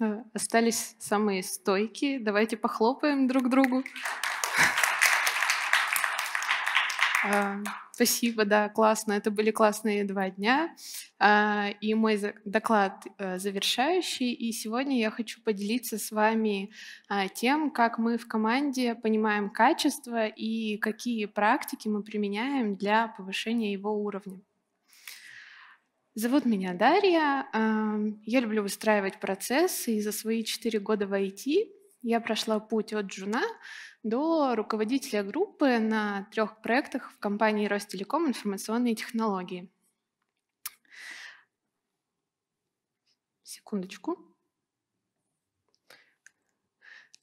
Э, остались самые стойкие. Давайте похлопаем друг другу. Э, спасибо, да, классно. Это были классные два дня. Э, и мой доклад завершающий. И сегодня я хочу поделиться с вами тем, как мы в команде понимаем качество и какие практики мы применяем для повышения его уровня. Зовут меня Дарья. Я люблю выстраивать процессы, и за свои четыре года в IT я прошла путь от джуна до руководителя группы на трех проектах в компании Ростелеком информационные технологии. Секундочку.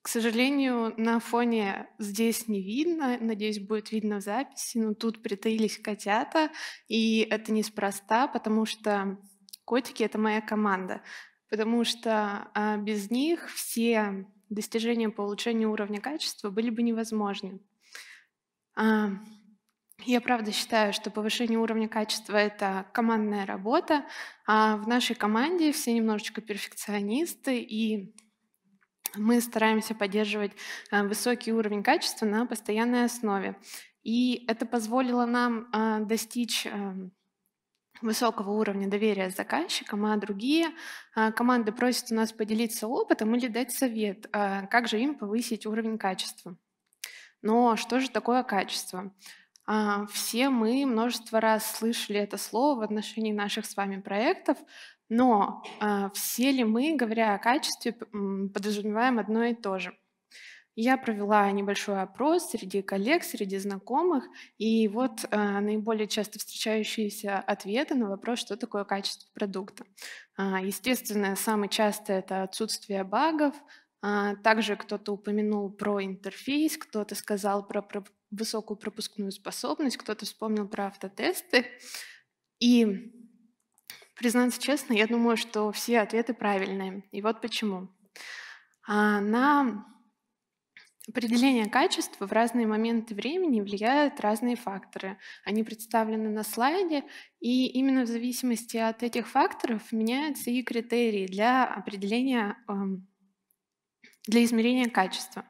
К сожалению, на фоне здесь не видно, надеюсь, будет видно в записи, но ну, тут притаились котята, и это неспроста, потому что котики — это моя команда, потому что а, без них все достижения по улучшению уровня качества были бы невозможны. А, я правда считаю, что повышение уровня качества — это командная работа, а в нашей команде все немножечко перфекционисты, и мы стараемся поддерживать э, высокий уровень качества на постоянной основе. И это позволило нам а, достичь эм, высокого уровня доверия с заказчиком, а другие а, команды просят у нас поделиться опытом или дать совет, а, как же им повысить уровень качества. Но что же такое качество? Все мы множество раз слышали это слово в отношении наших с вами проектов, но э, все ли мы, говоря о качестве, подразумеваем одно и то же? Я провела небольшой опрос среди коллег, среди знакомых, и вот э, наиболее часто встречающиеся ответы на вопрос, что такое качество продукта. Э, естественно, самое частое это отсутствие багов. Э, также кто-то упомянул про интерфейс, кто-то сказал про, про высокую пропускную способность, кто-то вспомнил про автотесты. И Признаться честно, я думаю, что все ответы правильные. И вот почему. А, на определение качества в разные моменты времени влияют разные факторы. Они представлены на слайде, и именно в зависимости от этих факторов меняются и критерии для определения, эм, для измерения качества.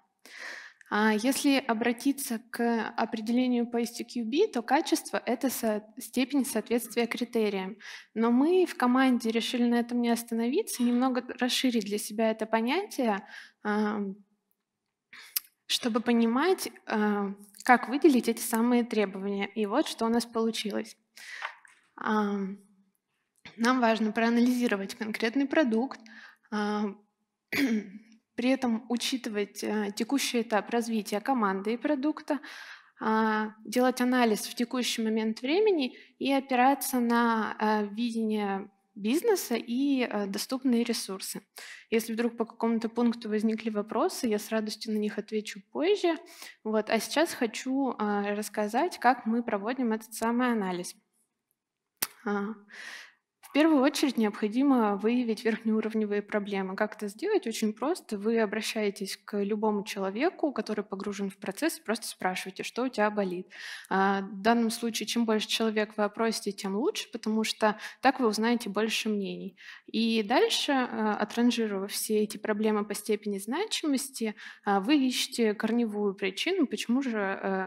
А если обратиться к определению по STQB, то качество — это степень соответствия критериям. Но мы в команде решили на этом не остановиться, немного расширить для себя это понятие, чтобы понимать, а, как выделить эти самые требования. И вот что у нас получилось. Нам важно проанализировать конкретный продукт, а, При этом учитывать э, текущий этап развития команды и продукта, а, делать анализ в текущий момент времени и опираться на э, видение бизнеса и э, доступные ресурсы. Если вдруг по какому-то пункту возникли вопросы, я с радостью на них отвечу позже. Вот. А сейчас хочу рассказать, как мы проводим этот самый анализ. А, первую очередь необходимо выявить верхнеуровневые проблемы. Как это сделать? Очень просто. Вы обращаетесь к любому человеку, который погружен в процесс, просто спрашиваете, что у тебя болит. А, в данном случае, чем больше человек вы опросите, тем лучше, потому что так вы узнаете больше мнений. И дальше, а, отранжировав все эти проблемы по степени значимости, а, вы ищете корневую причину, почему же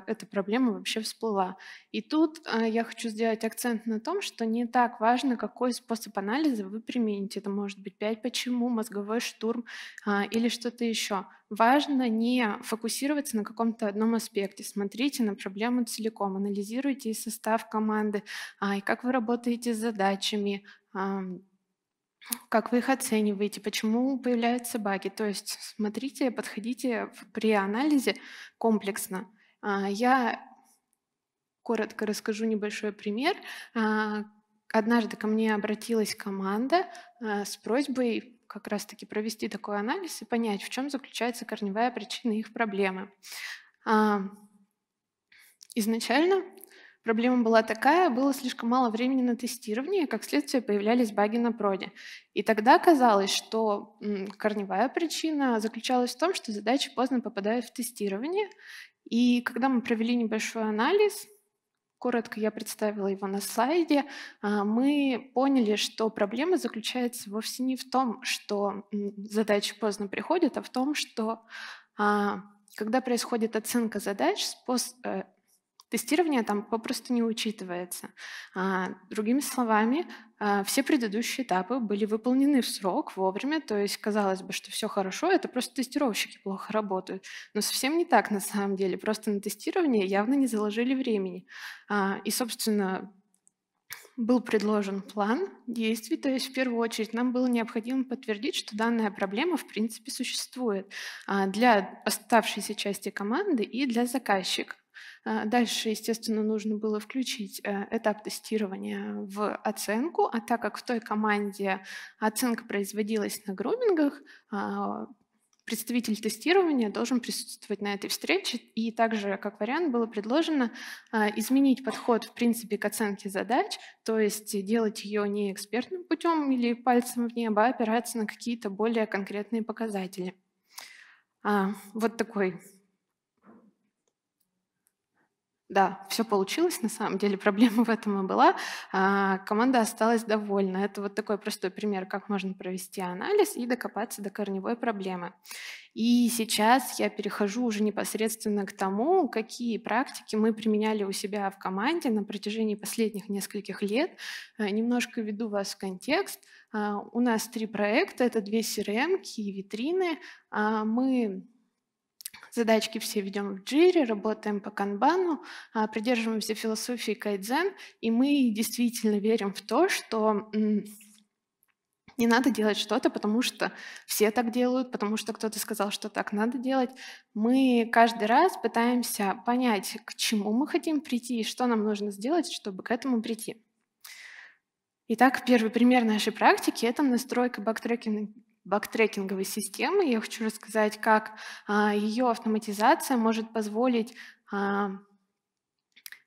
эта проблема вообще всплыла. И тут я хочу сделать акцент на том, что не так важно, какой способ анализа вы примените. Это может быть 5 почему, мозговой штурм а, или что-то еще. Важно не фокусироваться на каком-то одном аспекте. Смотрите на проблему целиком, анализируйте и состав команды, а, и как вы работаете с задачами, а, как вы их оцениваете, почему появляются баги. То есть смотрите, подходите при анализе комплексно. А, я коротко расскажу небольшой пример. А, Однажды ко мне обратилась команда э, с просьбой как раз-таки провести такой анализ и понять, в чем заключается корневая причина их проблемы. А, изначально Проблема была такая, было слишком мало времени на тестирование, как следствие появлялись баги на проде. И тогда казалось, что корневая причина заключалась в том, что задачи поздно попадают в тестирование. И когда мы провели небольшой анализ, коротко я представила его на слайде, а, мы поняли, что проблема заключается вовсе не в том, что задачи поздно приходят, а в том, что а, когда происходит оценка задач, э, Тестирование там попросту не учитывается. А, другими словами, а, все предыдущие этапы были выполнены в срок, вовремя, то есть казалось бы, что все хорошо, это просто тестировщики плохо работают. Но совсем не так на самом деле, просто на тестирование явно не заложили времени. А, и, собственно, был предложен план действий, то есть в первую очередь нам было необходимо подтвердить, что данная проблема в принципе существует для оставшейся части команды и для заказчика. А, дальше, естественно, нужно было включить э, этап тестирования в оценку, а так как в той команде оценка производилась на грумингах, а, представитель тестирования должен присутствовать на этой встрече. И также, как вариант, было предложено а, изменить подход, в принципе, к оценке задач, то есть делать ее не экспертным путем или пальцем в небо, а опираться на какие-то более конкретные показатели. Вот такой да, все получилось на самом деле, проблема в этом и была. А, команда осталась довольна. Это вот такой простой пример, как можно провести анализ и докопаться до корневой проблемы. И сейчас я перехожу уже непосредственно к тому, какие практики мы применяли у себя в команде на протяжении последних нескольких лет. А, немножко веду вас в контекст. А, у нас три проекта, это две CRM и витрины. Мы Задачки все ведем в джире, работаем по канбану, а, придерживаемся философии кайдзен, и мы действительно верим в то, что не надо делать что-то, потому что все так делают, потому что кто-то сказал, что так надо делать. Мы каждый раз пытаемся понять, к чему мы хотим прийти и что нам нужно сделать, чтобы к этому прийти. Итак, первый пример нашей практики — это настройка бактрекинг, бактрекинговой системы. Я хочу рассказать, как а, ее автоматизация может позволить а,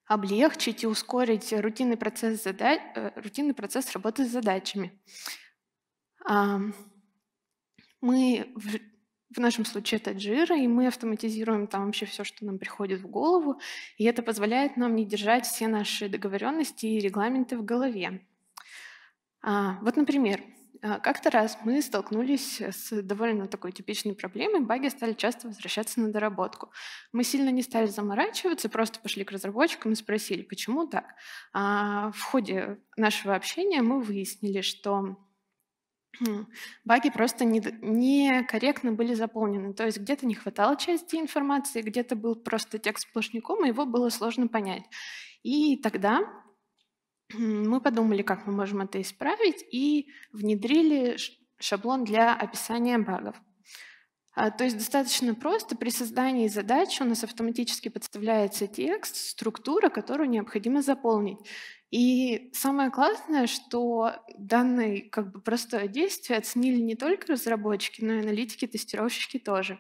облегчить и ускорить рутинный процесс, задач, э, рутинный процесс работы с задачами. А, мы в, в нашем случае это Jira, и мы автоматизируем там вообще все, что нам приходит в голову, и это позволяет нам не держать все наши договоренности и регламенты в голове. Вот, например, а, как-то раз мы столкнулись с довольно такой типичной проблемой. Баги стали часто возвращаться на доработку. Мы сильно не стали заморачиваться, просто пошли к разработчикам и спросили, почему так. А в ходе нашего общения мы выяснили, что баги просто некорректно не были заполнены. То есть где-то не хватало части информации, где-то был просто текст сплошняком, и его было сложно понять. И тогда мы подумали, как мы можем это исправить, и внедрили шаблон для описания багов. А, то есть достаточно просто при создании задачи у нас автоматически подставляется текст, структура, которую необходимо заполнить. И самое классное, что данное как бы простое действие оценили не только разработчики, но и аналитики, тестировщики тоже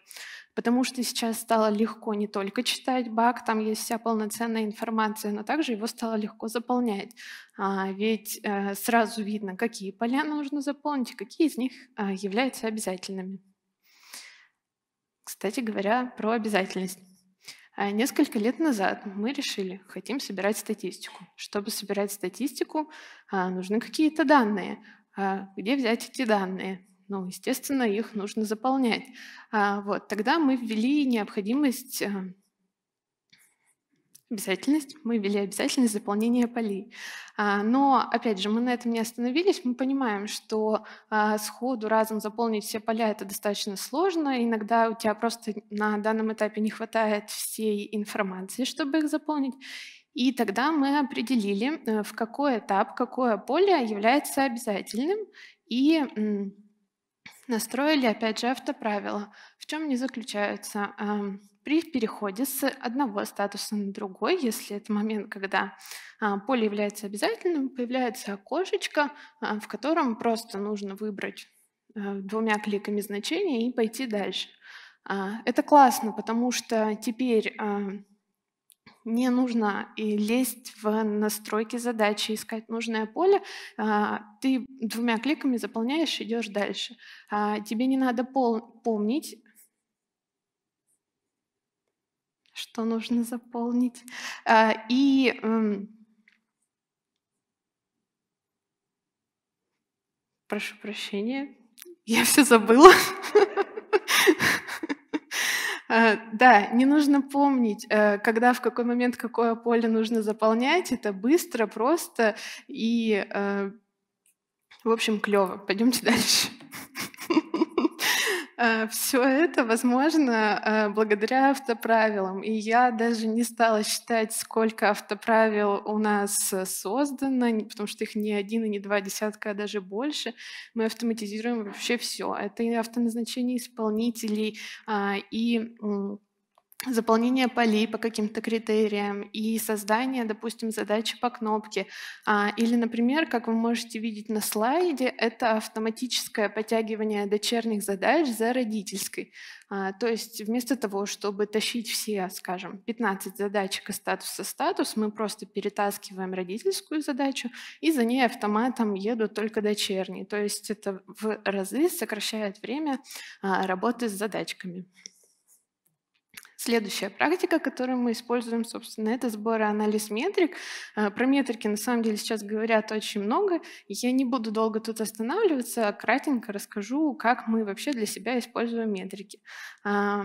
потому что сейчас стало легко не только читать бак, там есть вся полноценная информация, но также его стало легко заполнять. А, ведь э, сразу видно, какие поля нужно заполнить и какие из них э, являются обязательными. Кстати говоря, про обязательность. А, несколько лет назад мы решили, хотим собирать статистику. Чтобы собирать статистику, а, нужны какие-то данные. Где взять эти данные? Ну, естественно, их нужно заполнять. А, вот, тогда мы ввели необходимость э, Обязательность. Мы ввели обязательность заполнения полей. А, но, опять же, мы на этом не остановились. Мы понимаем, что а, сходу разом заполнить все поля – это достаточно сложно. Иногда у тебя просто на данном этапе не хватает всей информации, чтобы их заполнить. И тогда мы определили, э, в какой этап, какое поле является обязательным и настроили, опять же, автоправила. В чем они заключаются? При переходе с одного статуса на другой, если это момент, когда а, поле является обязательным, появляется окошечко, а, в котором просто нужно выбрать э, двумя кликами значение и пойти дальше. А, это классно, потому что теперь не нужно И лезть в настройки задачи, искать нужное поле, а, ты двумя кликами заполняешь, идешь дальше. А, тебе не надо пол помнить, что нужно заполнить. А, и эм, прошу прощения, я все забыла. Э, да, не нужно помнить, э, когда, в какой момент, какое поле нужно заполнять. Это быстро, просто и, э, в общем, клево. Пойдемте дальше. Э, все это возможно э, благодаря автоправилам. И я даже не стала считать, сколько автоправил у нас э, создано, потому что их не один и не два десятка, а даже больше. Мы автоматизируем вообще все. Это и автоназначение исполнителей, а, и заполнение полей по каким-то критериям и создание, допустим, задачи по кнопке. А, или, например, как вы можете видеть на слайде, это автоматическое подтягивание дочерних задач за родительской. А, то есть вместо того, чтобы тащить все, скажем, 15 задачек из статуса статус, мы просто перетаскиваем родительскую задачу и за ней автоматом едут только дочерние. То есть это в разы сокращает время а, работы с задачками. Следующая практика, которую мы используем, собственно, это сбор и анализ метрик. Э, про метрики на самом деле сейчас говорят очень много. Я не буду долго тут останавливаться, а кратенько расскажу, как мы вообще для себя используем метрики. Э,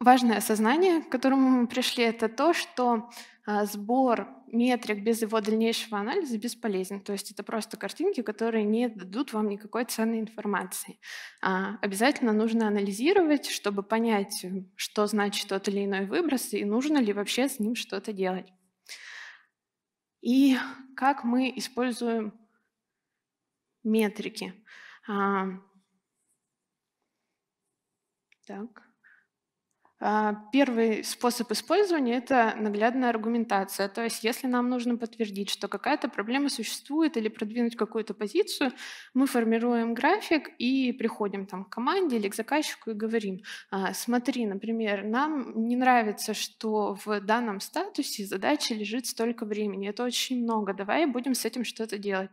важное осознание, к которому мы пришли, это то, что а, сбор метрик без его дальнейшего анализа бесполезен. То есть это просто картинки, которые не дадут вам никакой ценной информации. А, обязательно нужно анализировать, чтобы понять, э, что значит тот или иной выброс и нужно ли вообще с ним что-то делать. И как мы используем метрики. А, так. А, первый способ использования – это наглядная аргументация. То есть если нам нужно подтвердить, что какая-то проблема существует или продвинуть какую-то позицию, мы формируем график и приходим там, к команде или к заказчику и говорим, «А, смотри, например, нам не нравится, что в данном статусе задача лежит столько времени, это очень много, давай будем с этим что-то делать.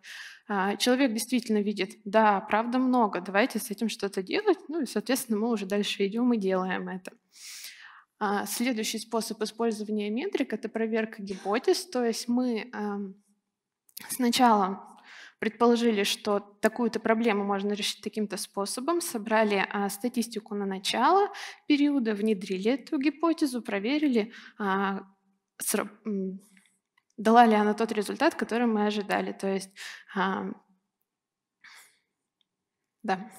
А, человек действительно видит, да, правда много, давайте с этим что-то делать, ну и, соответственно, мы уже дальше идем и делаем это. А, следующий способ использования метрик — это проверка гипотез, то есть мы эм, сначала предположили, что такую-то проблему можно решить таким-то способом, собрали а, статистику на начало периода, внедрили эту гипотезу, проверили, а, дала ли она тот результат, который мы ожидали. То есть, а, да.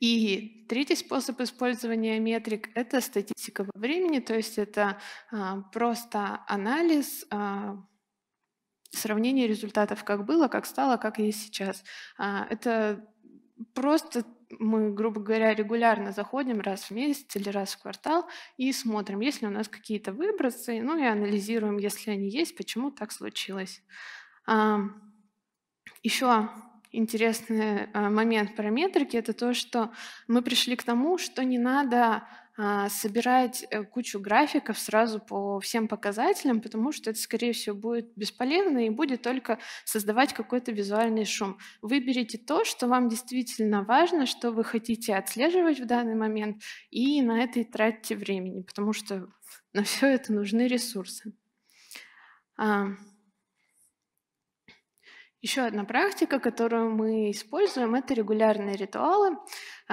И третий способ использования метрик – это статистика во времени, то есть это а, просто анализ, а, сравнение результатов, как было, как стало, как есть сейчас. А, это просто мы, грубо говоря, регулярно заходим раз в месяц или раз в квартал и смотрим, есть ли у нас какие-то выбросы, ну и анализируем, если они есть, почему так случилось. А, Еще интересный э, момент про метрики – это то, что мы пришли к тому, что не надо а, собирать э, кучу графиков сразу по всем показателям, потому что это, скорее всего, будет бесполезно и будет только создавать какой-то визуальный шум. Выберите то, что вам действительно важно, что вы хотите отслеживать в данный момент, и на это и тратьте времени, потому что на все это нужны ресурсы. А, Еще одна практика, которую мы используем, это регулярные ритуалы.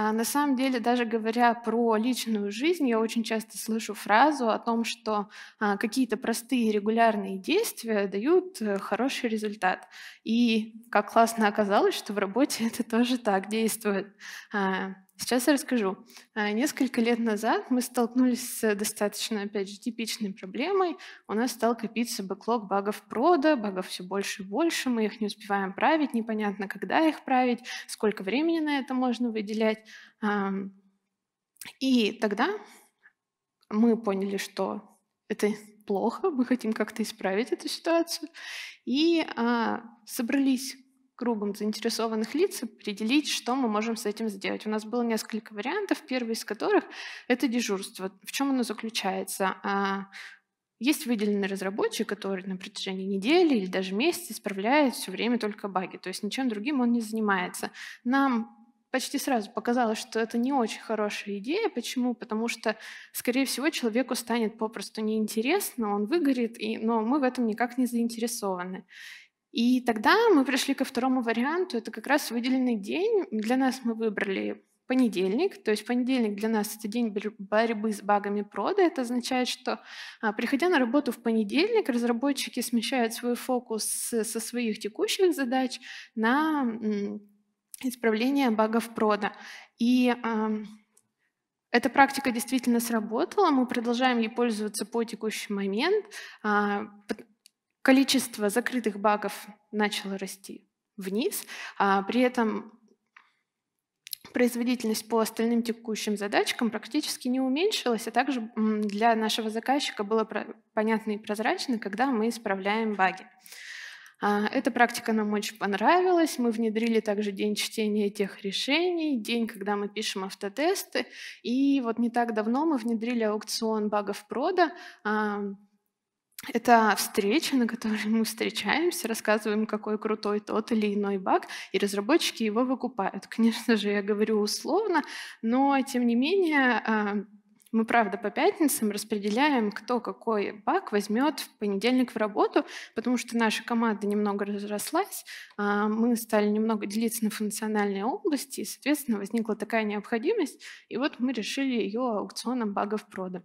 А, на самом деле, даже говоря про личную жизнь, я очень часто слышу фразу о том, что а, какие-то простые регулярные действия дают э, хороший результат. И как классно оказалось, что в работе это тоже так действует. А, Сейчас я расскажу. Э, несколько лет назад мы столкнулись с достаточно, опять же, типичной проблемой. У нас стал копиться бэклог багов прода, багов все больше и больше, мы их не успеваем править, непонятно, когда их править, сколько времени на это можно выделять. И тогда мы поняли, что это плохо, мы хотим как-то исправить эту ситуацию, и а, собрались кругом заинтересованных лиц определить, что мы можем с этим сделать. У нас было несколько вариантов, первый из которых — это дежурство. В чем оно заключается? А, есть выделенный разработчик, который на протяжении недели или даже месяца исправляет все время только баги, то есть ничем другим он не занимается. Нам почти сразу показалось, что это не очень хорошая идея. Почему? Потому что, скорее всего, человеку станет попросту неинтересно, он выгорит, и, но мы в этом никак не заинтересованы. И тогда мы пришли ко второму варианту. Это как раз выделенный день. Для нас мы выбрали понедельник, то есть понедельник для нас это день борьбы с багами прода. Это означает, что а, приходя на работу в понедельник, разработчики смещают свой фокус со своих текущих задач на исправление багов прода. И эта практика действительно сработала, мы продолжаем ей пользоваться по текущий момент. А, количество закрытых багов начало расти вниз, а при этом производительность по остальным текущим задачкам практически не уменьшилась, а также для нашего заказчика было понятно и прозрачно, когда мы исправляем баги. А, эта практика нам очень понравилась. Мы внедрили также день чтения тех решений, день, когда мы пишем автотесты. И вот не так давно мы внедрили аукцион багов прода, а, это встреча, на которой мы встречаемся, рассказываем, какой крутой тот или иной баг, и разработчики его выкупают. Конечно же, я говорю условно, но тем не менее а, мы, правда, по пятницам распределяем, кто какой баг возьмет в понедельник в работу, потому что наша команда немного разрослась, а, мы стали немного делиться на функциональные области, и, соответственно, возникла такая необходимость, и вот мы решили ее аукционом багов прода.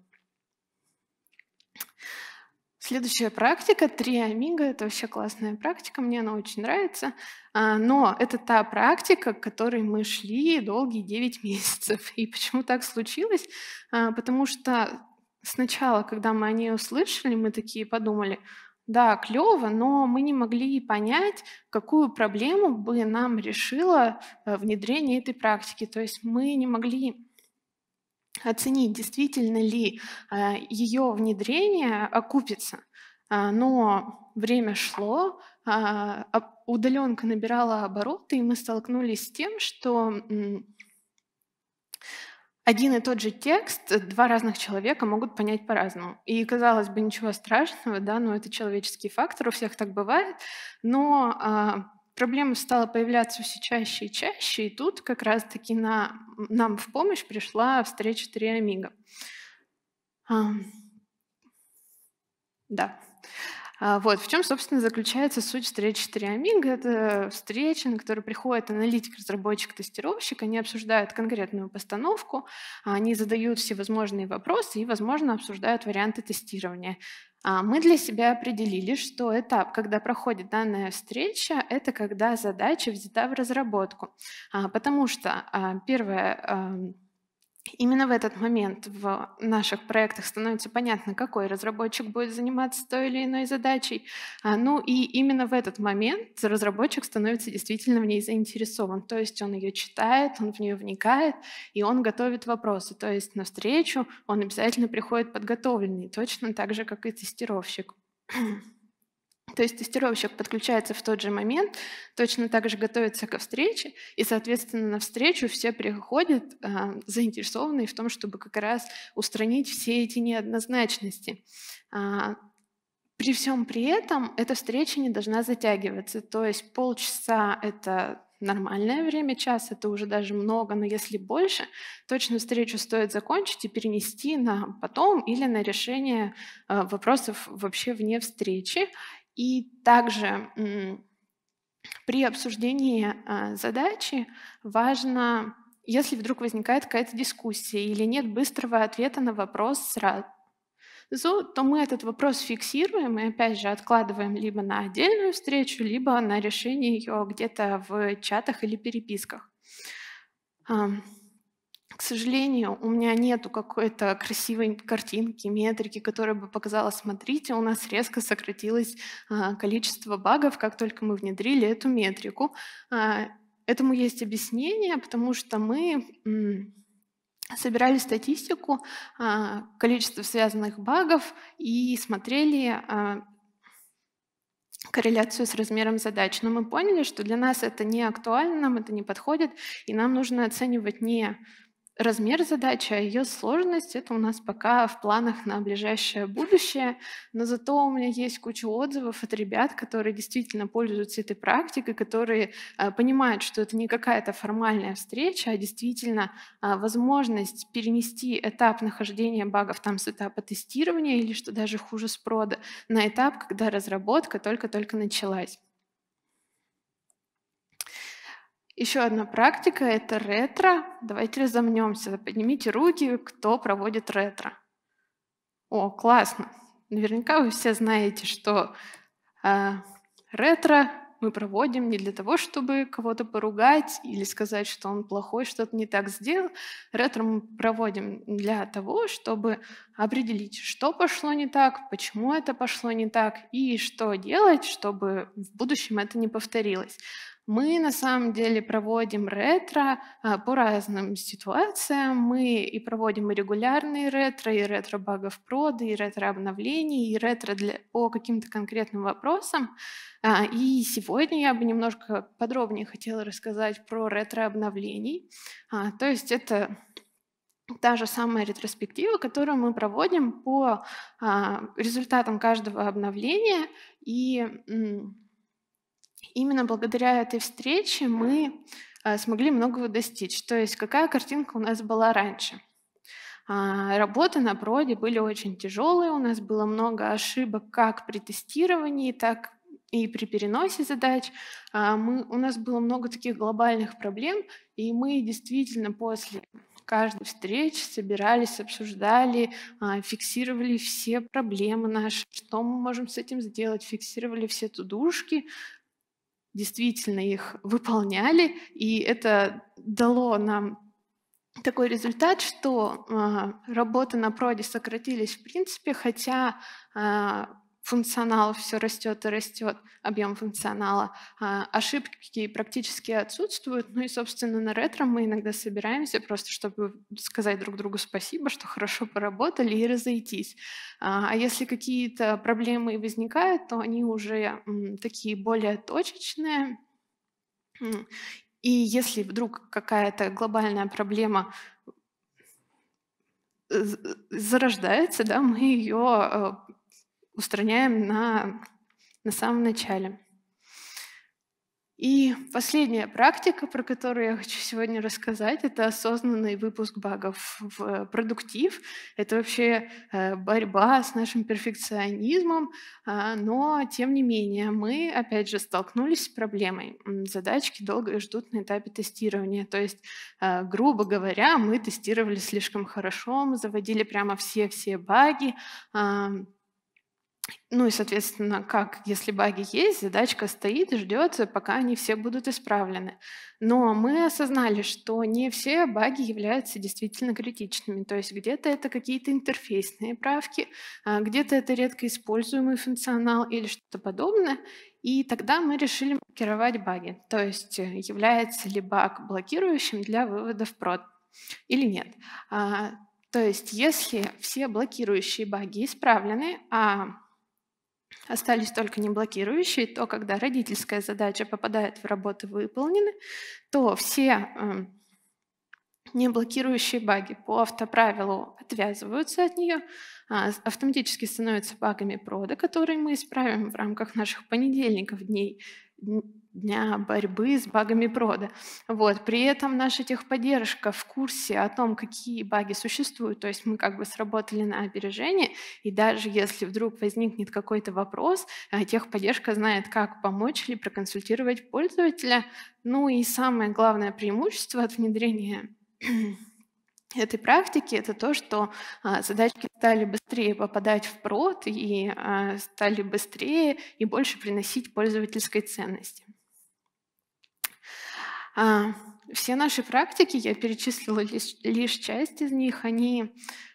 Следующая практика «Три амиго» — это вообще классная практика, мне она очень нравится. А, но это та практика, к которой мы шли долгие 9 месяцев. И почему так случилось? А, потому что сначала, когда мы о ней услышали, мы такие подумали, да, клево, но мы не могли понять, какую проблему бы нам решило э, внедрение этой практики. То есть мы не могли оценить, действительно ли а, ее внедрение окупится. А, но время шло, а, удаленка набирала обороты, и мы столкнулись с тем, что один и тот же текст два разных человека могут понять по-разному. И казалось бы, ничего страшного, да, но это человеческий фактор, у всех так бывает. Но проблема стала появляться все чаще и чаще, и тут как раз-таки на, нам в помощь пришла встреча «Три амиго». А, да. А, вот, в чем, собственно, заключается суть встречи Триаминга. Это встреча, на которую приходит аналитик, разработчик, тестировщик. Они обсуждают конкретную постановку, они задают всевозможные вопросы и, возможно, обсуждают варианты тестирования. А, мы для себя определили, что этап, когда проходит данная встреча, это когда задача взята в разработку. А, потому что первое Именно в этот момент в наших проектах становится понятно, какой разработчик будет заниматься той или иной задачей. А, ну и именно в этот момент разработчик становится действительно в ней заинтересован. То есть он ее читает, он в нее вникает, и он готовит вопросы. То есть на встречу он обязательно приходит подготовленный, точно так же, как и тестировщик. То есть тестировщик подключается в тот же момент, точно так же готовится ко встрече, и, соответственно, на встречу все приходят э, заинтересованные в том, чтобы как раз устранить все эти неоднозначности. А, при всем при этом эта встреча не должна затягиваться, то есть полчаса — это нормальное время, час — это уже даже много, но если больше, точно встречу стоит закончить и перенести на потом или на решение а, вопросов вообще вне встречи. И также при обсуждении а, задачи важно, если вдруг возникает какая-то дискуссия или нет быстрого ответа на вопрос сразу, то мы этот вопрос фиксируем и опять же откладываем либо на отдельную встречу, либо на решение ее где-то в чатах или переписках к сожалению, у меня нету какой-то красивой картинки, метрики, которая бы показала, смотрите, у нас резко сократилось а, количество багов, как только мы внедрили эту метрику. А, этому есть объяснение, потому что мы собирали статистику а, количества связанных багов и смотрели корреляцию с размером задач. Но мы поняли, что для нас это не актуально, нам это не подходит, и нам нужно оценивать не Размер задачи, а ее сложность — это у нас пока в планах на ближайшее будущее, но зато у меня есть куча отзывов от ребят, которые действительно пользуются этой практикой, которые э, понимают, что это не какая-то формальная встреча, а действительно а, возможность перенести этап нахождения багов там с этапа тестирования или, что даже хуже, с прода, на этап, когда разработка только-только началась. Еще одна практика — это ретро. Давайте разомнемся. Поднимите руки, кто проводит ретро. О, классно. Наверняка вы все знаете, что э, ретро мы проводим не для того, чтобы кого-то поругать или сказать, что он плохой, что-то не так сделал. Ретро мы проводим для того, чтобы определить, что пошло не так, почему это пошло не так и что делать, чтобы в будущем это не повторилось. Мы на самом деле проводим ретро а, по разным ситуациям. Мы и проводим и регулярные ретро, и ретро багов проды, и ретро обновлений, и ретро для, по каким-то конкретным вопросам. А, и сегодня я бы немножко подробнее хотела рассказать про ретро обновлений. А, то есть это та же самая ретроспектива, которую мы проводим по результатам каждого обновления и именно благодаря этой встрече мы э, смогли многого достичь. То есть какая картинка у нас была раньше? А, работы на проде были очень тяжелые, у нас было много ошибок как при тестировании, так и при переносе задач. А, мы, у нас было много таких глобальных проблем, и мы действительно после каждой встречи собирались, обсуждали, а, фиксировали все проблемы наши, что мы можем с этим сделать, фиксировали все тудушки, действительно их выполняли, и это дало нам такой результат, что а, работы на проде сократились в принципе, хотя а, функционал все растет и растет, объем функционала. А, ошибки практически отсутствуют. Ну и, собственно, на ретро мы иногда собираемся просто, чтобы сказать друг другу спасибо, что хорошо поработали и разойтись. А, а если какие-то проблемы возникают, то они уже такие более точечные. И если вдруг какая-то глобальная проблема э, э, зарождается, да, мы ее устраняем на, на самом начале. И последняя практика, про которую я хочу сегодня рассказать, это осознанный выпуск багов в э, продуктив. Это вообще э, борьба с нашим перфекционизмом, а, но тем не менее мы, опять же, столкнулись с проблемой. Задачки долго ждут на этапе тестирования. То есть, э, грубо говоря, мы тестировали слишком хорошо, мы заводили прямо все-все баги, ну и, соответственно, как, если баги есть, задачка стоит, ждет, пока они все будут исправлены. Но мы осознали, что не все баги являются действительно критичными. То есть где-то это какие-то интерфейсные правки, а где-то это редко используемый функционал или что-то подобное. И тогда мы решили блокировать баги. То есть э, является ли баг блокирующим для вывода в прод или нет. А, то есть если все блокирующие баги исправлены, а Остались только неблокирующие. то когда родительская задача попадает в работу выполнены, то все эм, неблокирующие баги по автоправилу отвязываются от нее, а автоматически становятся багами прода, которые мы исправим в рамках наших понедельников дней дня борьбы с багами прода. Вот. При этом наша техподдержка в курсе о том, какие баги существуют, то есть мы как бы сработали на опережение, и даже если вдруг возникнет какой-то вопрос, э, техподдержка знает, как помочь или проконсультировать пользователя. Ну и самое главное преимущество от внедрения этой практики это то, что а, задачки стали быстрее попадать в прод и а, стали быстрее и больше приносить пользовательской ценности. А, все наши практики, я перечислила лишь, лишь часть из них, они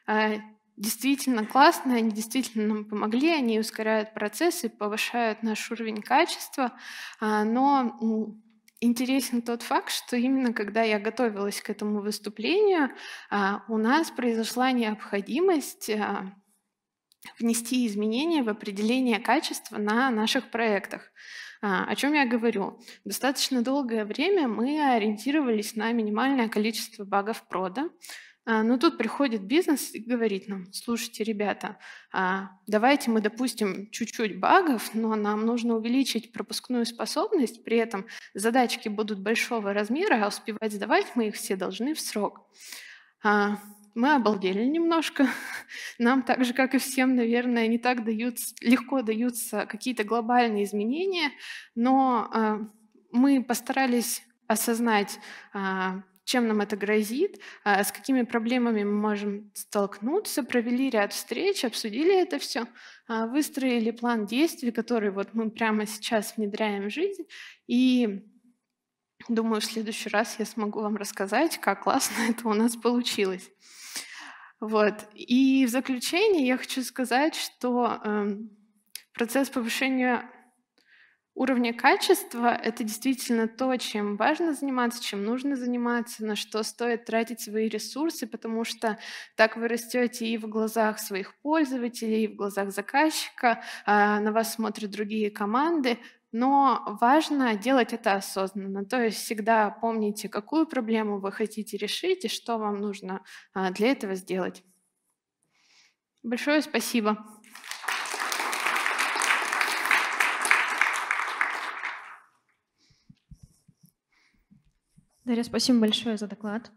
а, действительно классные, они действительно нам помогли, они ускоряют процессы, повышают наш уровень качества, а, но интересен тот факт, что именно когда я готовилась к этому выступлению, у нас произошла необходимость внести изменения в определение качества на наших проектах. А, о чем я говорю? Достаточно долгое время мы ориентировались на минимальное количество багов прода, а, но тут приходит бизнес и говорит нам, слушайте, ребята, а, давайте мы допустим чуть-чуть багов, но нам нужно увеличить пропускную способность, при этом задачки будут большого размера, а успевать сдавать мы их все должны в срок мы обалдели немножко. Нам так же, как и всем, наверное, не так даются, легко даются какие-то глобальные изменения, но а, мы постарались осознать, а, чем нам это грозит, а, с какими проблемами мы можем столкнуться, провели ряд встреч, обсудили это все, выстроили план действий, который вот мы прямо сейчас внедряем в жизнь, и Думаю, в следующий раз я смогу вам рассказать, как классно это у нас получилось. Вот. И в заключение я хочу сказать, что э, процесс повышения уровня качества — это действительно то, чем важно заниматься, чем нужно заниматься, на что стоит тратить свои ресурсы, потому что так вы растете и в глазах своих пользователей, и в глазах заказчика, а, на вас смотрят другие команды, но важно делать это осознанно. То есть всегда помните, какую проблему вы хотите решить и что вам нужно а, для этого сделать. Большое спасибо. Дарья, спасибо большое за доклад.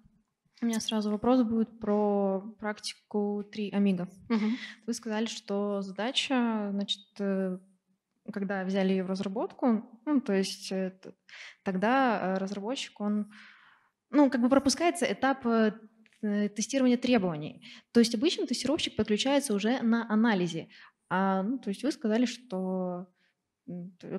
У меня сразу вопрос будет про практику 3 Амиго. Угу. Вы сказали, что задача, значит, э, когда взяли ее в разработку, ну, то есть э, тогда э, разработчик, он, ну, как бы пропускается этап э, тестирования требований. То есть обычно тестировщик подключается уже на анализе. А, ну, то есть вы сказали, что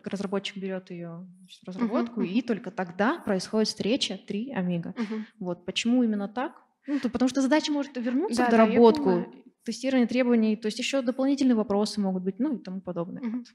разработчик берет ее в разработку, uh-huh, и только тогда происходит встреча 3 Amiga. Uh-huh. Вот почему именно так? Ну, то, потому что задача может вернуться да, в доработку, да, тестирование требований, то есть еще дополнительные вопросы могут быть, ну и тому подобное. Uh-huh.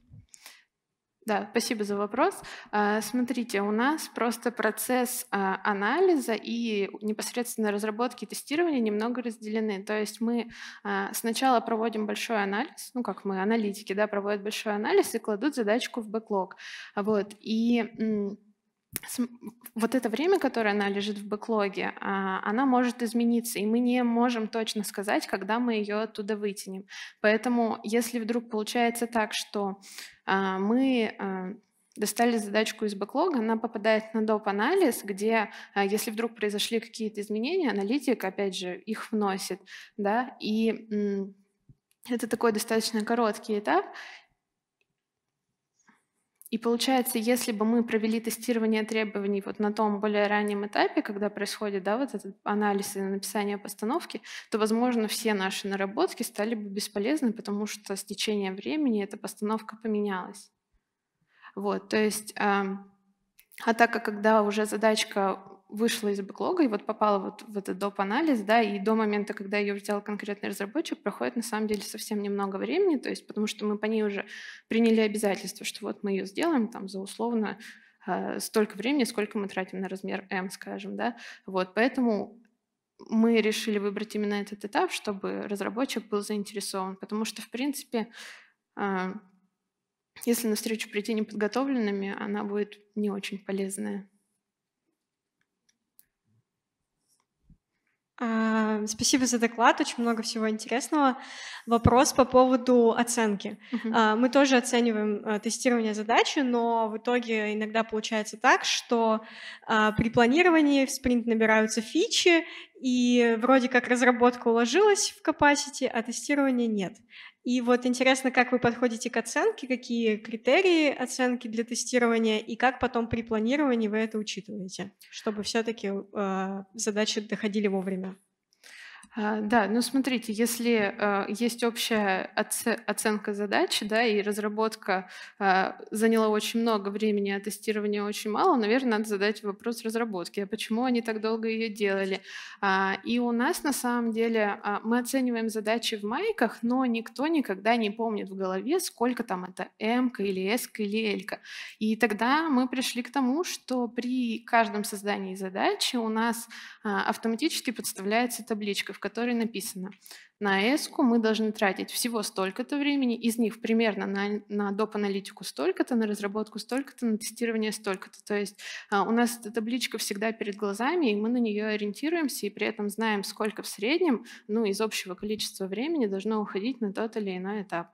Да, спасибо за вопрос. А, смотрите, у нас просто процесс а, анализа и непосредственно разработки и тестирования немного разделены. То есть мы а, сначала проводим большой анализ, ну как мы, аналитики, да, проводят большой анализ и кладут задачку в бэклог. Вот, и вот это время, которое она лежит в бэклоге, а, она может измениться, и мы не можем точно сказать, когда мы ее оттуда вытянем. Поэтому, если вдруг получается так, что а, мы а, достали задачку из бэклога, она попадает на доп. анализ, где, если вдруг произошли какие-то изменения, аналитик, опять же, их вносит, да, и это такой достаточно короткий этап, и получается, если бы мы провели тестирование требований вот на том более раннем этапе, когда происходит да, вот этот анализ и написание постановки, то, возможно, все наши наработки стали бы бесполезны, потому что с течением времени эта постановка поменялась. Вот, то есть, а, а так как когда уже задачка вышла из бэклога и вот попала вот в этот доп. анализ, да, и до момента, когда ее взял конкретный разработчик, проходит на самом деле совсем немного времени, то есть потому что мы по ней уже приняли обязательство, что вот мы ее сделаем там за условно э, столько времени, сколько мы тратим на размер М, скажем, да, вот, поэтому мы решили выбрать именно этот этап, чтобы разработчик был заинтересован, потому что, в принципе, э, если на встречу прийти неподготовленными, она будет не очень полезная. Спасибо за доклад, очень много всего интересного. Вопрос по поводу оценки. Uh-huh. Мы тоже оцениваем а, тестирование задачи, но в итоге иногда получается так, что а, при планировании в спринт набираются фичи, и вроде как разработка уложилась в capacity, а тестирования нет. И вот интересно, как вы подходите к оценке, какие критерии оценки для тестирования и как потом при планировании вы это учитываете, чтобы все-таки э, задачи доходили вовремя. А, да, ну смотрите, если э, есть общая оценка задачи, да, и разработка э, заняла очень много времени, а тестирование очень мало, наверное, надо задать вопрос разработки, а почему они так долго ее делали. А, и у нас на самом деле а, мы оцениваем задачи в майках, но никто никогда не помнит в голове, сколько там это М или С или Л. -ка. И тогда мы пришли к тому, что при каждом создании задачи у нас а, автоматически подставляется табличка, в которой написано, на эску мы должны тратить всего столько-то времени, из них примерно на, на доп. аналитику столько-то, на разработку столько-то, на тестирование столько-то. То есть а, у нас эта табличка всегда перед глазами, и мы на нее ориентируемся, и при этом знаем, сколько в среднем ну, из общего количества времени должно уходить на тот или иной этап.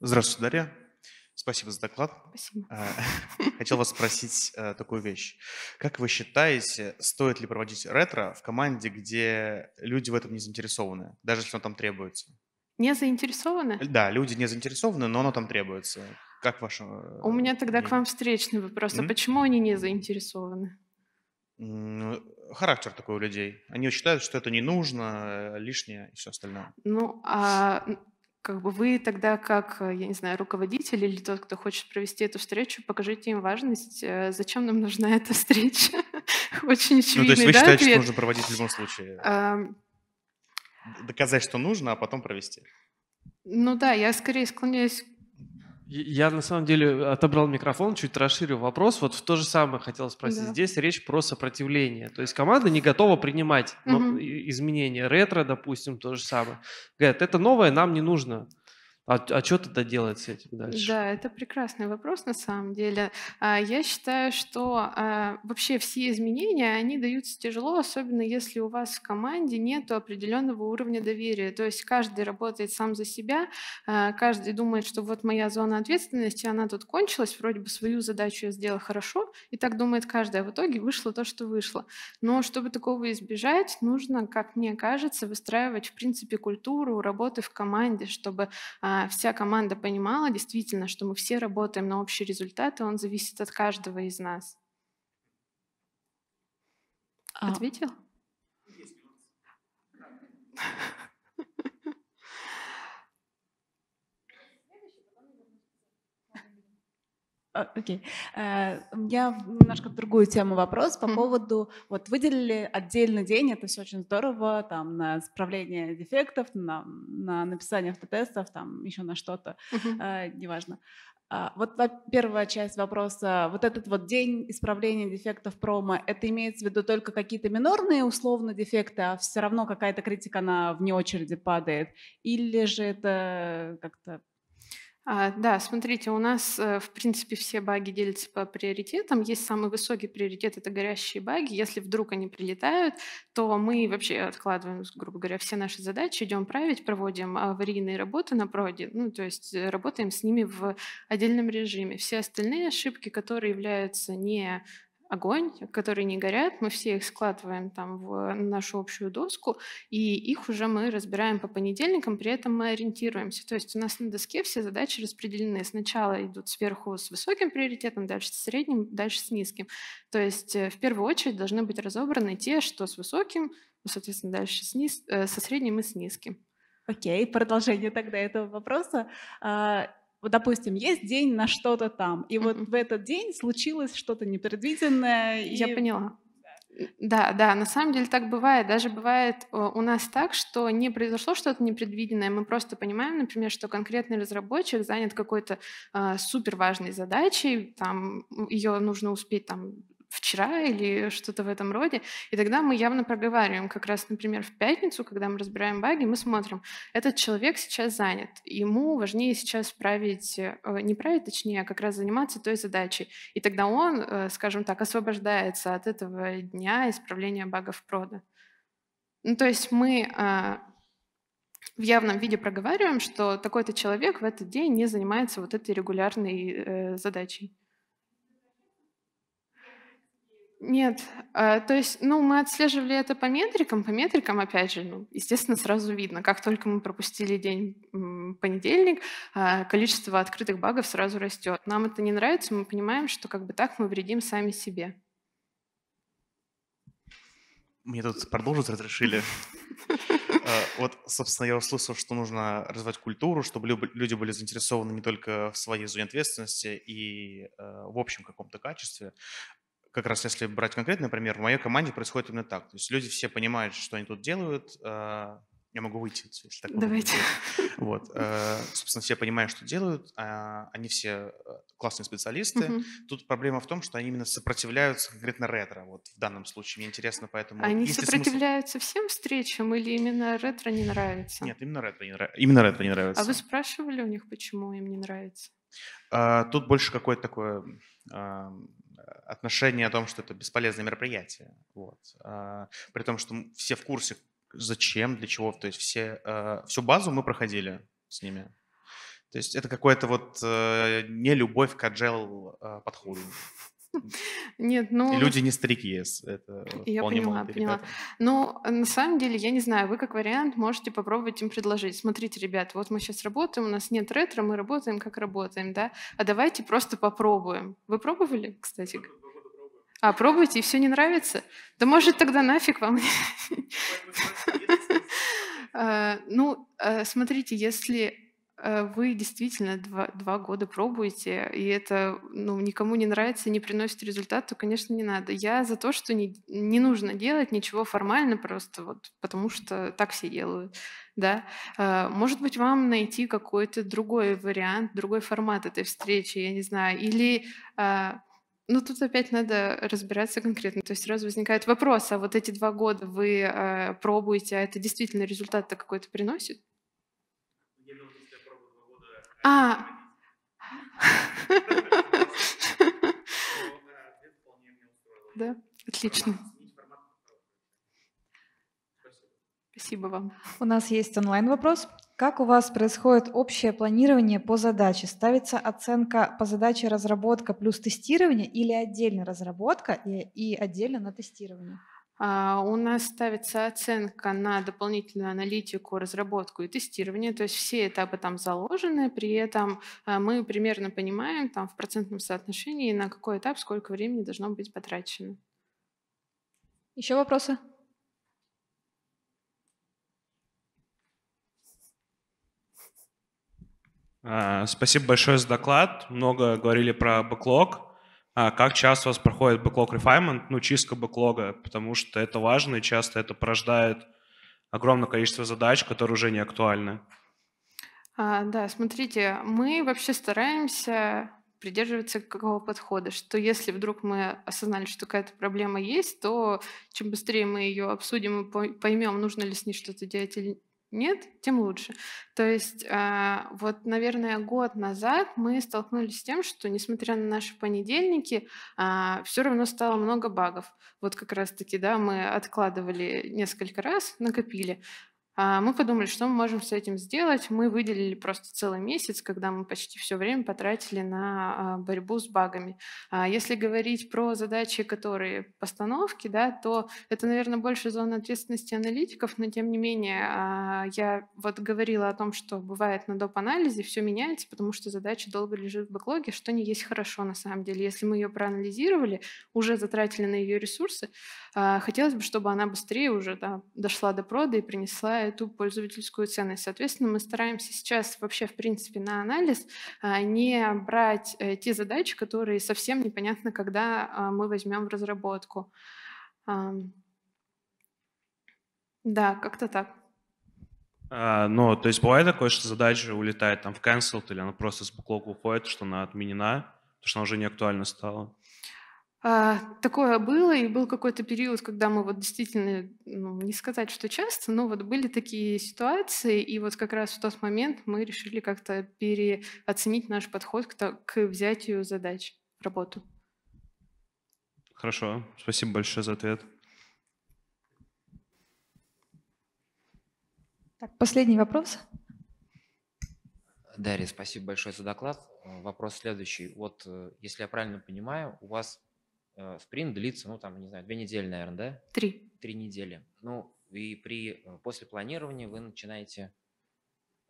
Здравствуйте, Дарья. Спасибо за доклад. Спасибо. А, хотел вас спросить э, такую вещь. Как вы считаете, стоит ли проводить ретро в команде, где люди в этом не заинтересованы, даже если оно там требуется? Не заинтересованы? Да, люди не заинтересованы, но оно там требуется. Как ваше... Э, у меня тогда к вам встречный вопрос. А почему они не заинтересованы? Э, характер такой у людей. Они считают, что это не нужно, лишнее и все остальное. Ну, а как бы вы тогда, как, э, я не знаю, руководитель или тот, кто хочет провести эту встречу, покажите им важность, э, зачем нам нужна эта встреча. Очень очевидный, Ну, то есть вы да, считаете, ответ? что нужно проводить в любом случае? А... Доказать, что нужно, а потом провести? Ну да, я скорее склоняюсь я на самом деле отобрал микрофон, чуть расширил вопрос. Вот в то же самое хотел спросить. Да. Здесь речь про сопротивление. То есть команда не готова принимать угу. изменения. Ретро, допустим, то же самое. Говорят, это новое, нам не нужно. А, а что тогда делать с этим дальше? Да, это прекрасный вопрос на самом деле. А, я считаю, что а, вообще все изменения, они даются тяжело, особенно если у вас в команде нет определенного уровня доверия. То есть каждый работает сам за себя, а, каждый думает, что вот моя зона ответственности, она тут кончилась, вроде бы свою задачу я сделал хорошо, и так думает каждый, а в итоге вышло то, что вышло. Но чтобы такого избежать, нужно, как мне кажется, выстраивать, в принципе, культуру работы в команде, чтобы а, вся команда понимала действительно, что мы все работаем на общий результат, и он зависит от каждого из нас. А Ответил? А, окей. Okay. Э, uh, у меня немножко другую тему вопрос по mm-hmm. поводу, вот выделили отдельный день, это все очень здорово, там, на исправление дефектов, на, на написание автотестов, там, еще на что-то, mm-hmm. uh, неважно. Uh, вот первая часть вопроса, вот этот вот день исправления дефектов промо, это имеется в виду только какие-то минорные условно дефекты, а все равно какая-то критика, она вне очереди падает, или же это как-то а, да, смотрите, у нас, э, в принципе, все баги делятся по приоритетам. Есть самый высокий приоритет — это горящие баги. Если вдруг они прилетают, то мы вообще откладываем, грубо говоря, все наши задачи, идем править, проводим аварийные работы на проде, ну, то есть э, работаем с ними в отдельном режиме. Все остальные ошибки, которые являются не огонь, которые не горят, мы все их складываем там в нашу общую доску, и их уже мы разбираем по понедельникам, при этом мы ориентируемся. То есть у нас на доске все задачи распределены. Сначала идут сверху с высоким приоритетом, дальше с средним, дальше с низким. То есть э, в первую очередь должны быть разобраны те, что с высоким, ну, соответственно, дальше с низ, э, со средним и с низким. Окей, okay, продолжение тогда этого вопроса. А, вот, допустим, есть день на что-то там, и вот в этот день случилось что-то непредвиденное. Я поняла. Да, да, на самом деле так бывает. Даже бывает э, у нас так, что не произошло что-то непредвиденное. Мы просто понимаем, например, что конкретный разработчик занят какой-то э, супер важной задачей, там ее нужно успеть там вчера или что-то в этом роде. И тогда мы явно проговариваем, как раз, например, в пятницу, когда мы разбираем баги, мы смотрим, этот человек сейчас занят, ему важнее сейчас править, э, не править, точнее, а как раз заниматься той задачей. И тогда он, э, скажем так, освобождается от этого дня исправления багов прода. Ну, то есть мы а, в явном виде проговариваем, что такой-то человек в этот день не занимается вот этой регулярной э, задачей. Нет, а, то есть, ну, мы отслеживали это по метрикам, по метрикам, опять же, ну, естественно, сразу видно, как только мы пропустили день понедельник, а, количество открытых багов сразу растет. Нам это не нравится, мы понимаем, что как бы так мы вредим сами себе. Мне тут продолжить разрешили. А, вот, собственно, я услышал, что нужно развивать культуру, чтобы люди были заинтересованы не только в своей зоне ответственности и э, в общем каком-то качестве как раз если брать конкретный пример, в моей команде происходит именно так. То есть люди все понимают, что они тут делают. А, я могу выйти, если так Давайте. Вот. Э, собственно, все понимают, что делают. А, они все э, классные специалисты. Угу. Тут проблема в том, что они именно сопротивляются конкретно ретро. Вот в данном случае. Мне интересно, поэтому... Они сопротивляются смысл... всем встречам или именно ретро не нравится? Нет, именно ретро не, нрав... именно ретро не нравится. А вы спрашивали у них, почему им не нравится? А, тут больше какое-то такое отношение о том, что это бесполезное мероприятие. Вот. А, при том, что все в курсе, зачем, для чего. То есть все, а, всю базу мы проходили с ними. То есть это какое-то вот э, а, не любовь к agile подходу. Нет, ну... И люди не старики, это Я поняла, поняла. Ребята. Ну, а на самом деле, я не знаю, вы как вариант можете попробовать им предложить. Смотрите, ребят, вот мы сейчас работаем, у нас нет ретро, мы работаем как работаем, да? А давайте просто попробуем. Вы пробовали, кстати? А, пробуйте, и все не нравится? Да может тогда нафиг вам. А, ну, а, смотрите, если Э, вы действительно два, два года пробуете, и это ну, никому не нравится, не приносит результат, то, конечно, не надо. Я за то, что не, не нужно делать ничего формально просто, вот, потому что так все делают. Да? Э, может быть, вам найти какой-то другой вариант, другой формат этой встречи, я не знаю, или э, ну, тут опять надо разбираться конкретно. То есть сразу возникает вопрос, а вот эти два года вы пробуете, а это действительно результат-то какой-то приносит? А. Да, отлично. Спасибо вам. У нас есть онлайн-вопрос. Как у вас происходит общее планирование по задаче? Ставится оценка по задаче разработка плюс тестирование или отдельно разработка и, и отдельно на тестирование? А, у нас ставится оценка на дополнительную аналитику, разработку и тестирование, то есть все этапы там заложены, при этом э, мы примерно понимаем там в процентном соотношении, на какой этап сколько времени должно быть потрачено. Еще вопросы? А, спасибо большое за доклад. Много говорили про бэклог. А как часто у вас проходит бэклог refinement, ну, чистка бэклога, потому что это важно, и часто это порождает огромное количество задач, которые уже не актуальны. А, да, смотрите, мы вообще стараемся придерживаться какого подхода, что если вдруг мы осознали, что какая-то проблема есть, то чем быстрее мы ее обсудим и поймем, нужно ли с ней что-то делать или, нет, тем лучше. То есть а, вот, наверное, год назад мы столкнулись с тем, что, несмотря на наши понедельники, а, все равно стало много багов. Вот как раз-таки, да, мы откладывали несколько раз, накопили. А мы подумали, что мы можем с этим сделать. Мы выделили просто целый месяц, когда мы почти все время потратили на а, борьбу с багами. А если говорить про задачи, которые постановки, да, то это, наверное, больше зона ответственности аналитиков, но тем не менее я вот говорила о том, что бывает на доп. анализе все меняется, потому что задача долго лежит в бэклоге, что не есть хорошо на самом деле. Если мы ее проанализировали, уже затратили на ее ресурсы, хотелось бы, чтобы она быстрее уже да, дошла до прода и принесла эту пользовательскую ценность. Соответственно, мы стараемся сейчас вообще, в принципе, на анализ а, не брать э, те задачи, которые совсем непонятно, когда а, мы возьмем в разработку. Да, как-то так. А, ну, то есть бывает такое, что задача улетает там в cancel, или она просто с бэклога уходит, что она отменена, потому что она уже не актуальна стала? А, такое было, и был какой-то период, когда мы вот действительно, ну, не сказать, что часто, но вот были такие ситуации, и вот как раз в тот момент мы решили как-то переоценить наш подход к, к взятию задач, работу. Хорошо, спасибо большое за ответ. Так, последний вопрос. Дарья, спасибо большое за доклад. Вопрос следующий. Вот, э, если я правильно понимаю, у вас Э, спринт длится, ну, там, не знаю, две недели, наверное, да? Три. Три недели. Ну, и при, э, после планирования вы начинаете,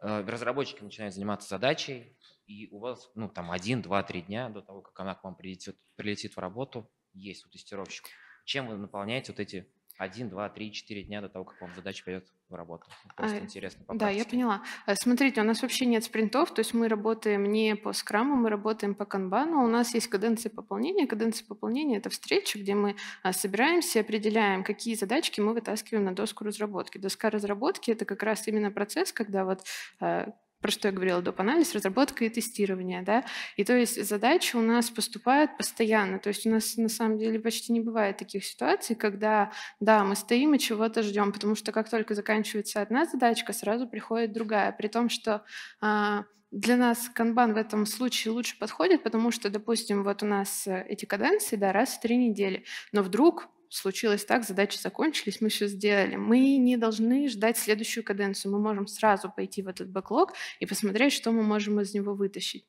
э, разработчики начинают заниматься задачей, и у вас, ну, там, один, два, три дня до того, как она к вам прилетит, прилетит в работу, есть у тестировщика. Чем вы наполняете вот эти один, два, три, четыре дня до того, как вам задача пойдет? в работу? Просто а, интересно по Да, практике. я поняла. Э, смотрите, у нас вообще нет спринтов, то есть мы работаем не по скраму, мы работаем по канбану. У нас есть каденции пополнения. Каденции пополнения – это встреча, где мы а, собираемся, определяем, какие задачки мы вытаскиваем на доску разработки. Доска разработки – это как раз именно процесс, когда вот а, про что я говорила, до анализ, разработка и тестирование. Да? И то есть задачи у нас поступают постоянно. То есть у нас на самом деле почти не бывает таких ситуаций, когда, да, мы стоим и чего-то ждем, потому что как только заканчивается одна задачка, сразу приходит другая. При том, что а, для нас канбан в этом случае лучше подходит, потому что, допустим, вот у нас э, эти каденции, да, раз в три недели, но вдруг случилось так, задачи закончились, мы все сделали. Мы не должны ждать следующую каденцию. Мы можем сразу пойти в этот бэклог и посмотреть, что мы можем из него вытащить.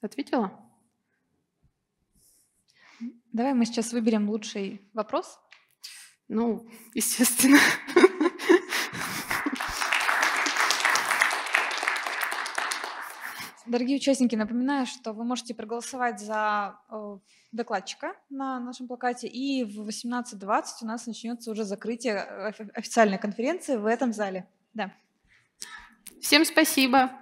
Ответила? Давай мы сейчас выберем лучший вопрос. Ну, естественно. Дорогие участники, напоминаю, что вы можете проголосовать за э, докладчика на нашем плакате, и в 18.20 у нас начнется уже закрытие э, официальной конференции в этом зале. Да. Всем спасибо.